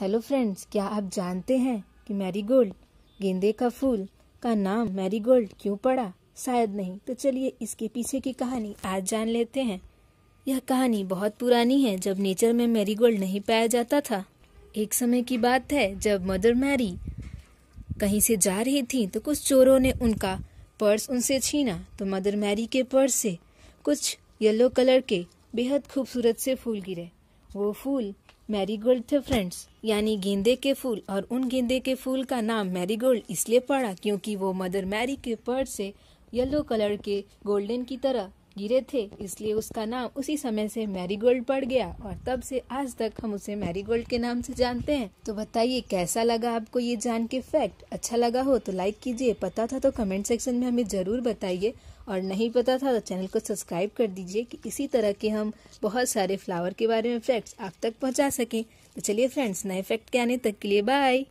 hello friends क्या आप जानते हैं कि मैरीगोल्ड गेंदे का फूल का नाम मैरीगोल्ड क्यों पड़ा शायद नहीं तो चलिए इसके पीछे की कहानी आज जान लेते हैं यह कहानी बहुत पुरानी है जब नेचर में मैरीगोल्ड नहीं पाया जाता था एक समय की बात है जब मदर मैरी कहीं से जा रही थी तो कुछ चोरों ने उनका पर्स उनसे छीना तो मदर मैरी के पर्स से कुछ येलो कलर के बेहद खूबसूरत से फूल गिरे वो फूल मैरीगोल्ड थे फ्रेंड्स यानी गेंदे के फूल और उन गेंदे के फूल का नाम मैरीगोल्ड इसलिए पड़ा क्योंकि वो मदर मैरी के पर्ड से येलो कलर के गोल्डन की तरह गिरे थे इसलिए उसका नाम उसी समय से मैरीगोल्ड पड़ गया और तब से आज तक हम उसे मैरीगोल्ड के नाम से जानते हैं तो बताइए कैसा लगा आपको ये जान के फैक्ट अच्छा लगा हो तो लाइक कीजिए पता था तो कमेंट सेक्शन में हमें ज़रूर बताइए और नहीं पता था तो चैनल को सब्सक्राइब कर दीजिए कि इसी तरह के हम बहुत सारे फ्लावर के बारे में फैक्ट्स आप तक पहुंचा सकें तो चलिए फ्रेंड्स नए फैक्ट के आने तक के लिए बाय